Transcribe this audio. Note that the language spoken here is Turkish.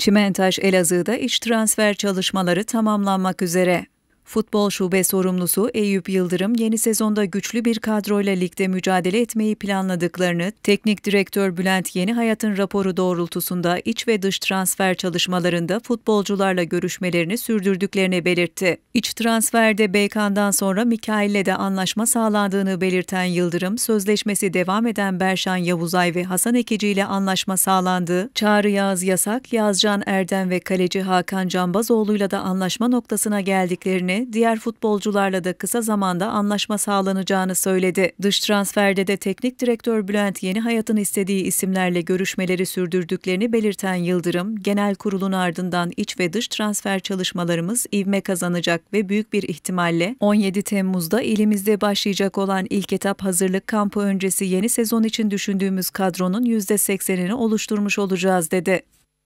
Çimentaş Elazığ'da iç transfer çalışmaları tamamlanmak üzere. Futbol şube sorumlusu Eyüp Yıldırım yeni sezonda güçlü bir kadroyla ligde mücadele etmeyi planladıklarını, teknik direktör Bülent Yeni hayatın raporu doğrultusunda iç ve dış transfer çalışmalarında futbolcularla görüşmelerini sürdürdüklerini belirtti. İç transferde Beykan'dan sonra Mikail'le de anlaşma sağlandığını belirten Yıldırım, sözleşmesi devam eden Berşan Yavuzay ve Hasan Ekici ile anlaşma sağlandığı, Çağrı Yağız Yasak, Yazcan Erdem ve kaleci Hakan Cambazoğlu'yla da anlaşma noktasına geldiklerini, diğer futbolcularla da kısa zamanda anlaşma sağlanacağını söyledi. Dış transferde de teknik direktör Bülent Yeni Hayat'ın istediği isimlerle görüşmeleri sürdürdüklerini belirten Yıldırım, genel kurulun ardından iç ve dış transfer çalışmalarımız ivme kazanacak ve büyük bir ihtimalle 17 Temmuz'da ilimizde başlayacak olan ilk etap hazırlık kampı öncesi yeni sezon için düşündüğümüz kadronun %80'ini oluşturmuş olacağız dedi.